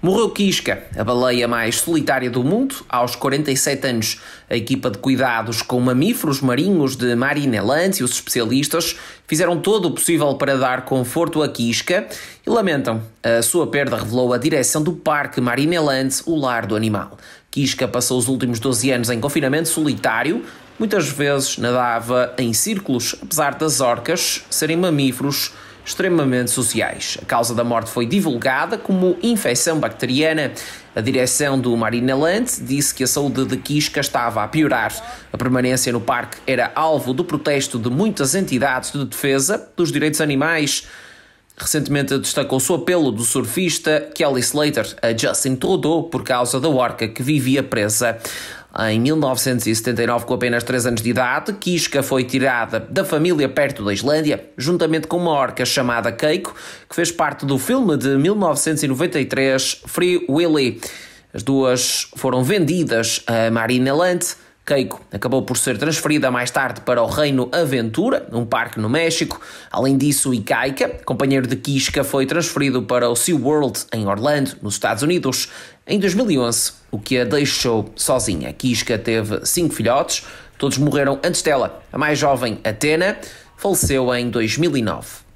Morreu Kiska, a baleia mais solitária do mundo, aos 47 anos. A equipa de cuidados com mamíferos marinhos de Marineland e os especialistas fizeram todo o possível para dar conforto a Kiska e lamentam. A sua perda revelou a direção do Parque Marineland, o lar do animal. Kiska passou os últimos 12 anos em confinamento solitário, muitas vezes nadava em círculos, apesar das orcas serem mamíferos extremamente sociais. A causa da morte foi divulgada como infecção bacteriana. A direção do Marineland disse que a saúde de Quisca estava a piorar. A permanência no parque era alvo do protesto de muitas entidades de defesa dos direitos animais. Recentemente destacou-se o apelo do surfista Kelly Slater a Justin Trudeau por causa da orca que vivia presa em 1979, com apenas 3 anos de idade, Kiska foi tirada da família perto da Islândia, juntamente com uma orca chamada Keiko, que fez parte do filme de 1993 Free Willy. As duas foram vendidas a Marina Land. Keiko acabou por ser transferida mais tarde para o Reino Aventura, um parque no México. Além disso, Ikaika, companheiro de Kiska, foi transferido para o SeaWorld em Orlando, nos Estados Unidos, em 2011, o que a deixou sozinha. Kiska teve cinco filhotes, todos morreram antes dela. A mais jovem, Atena, faleceu em 2009.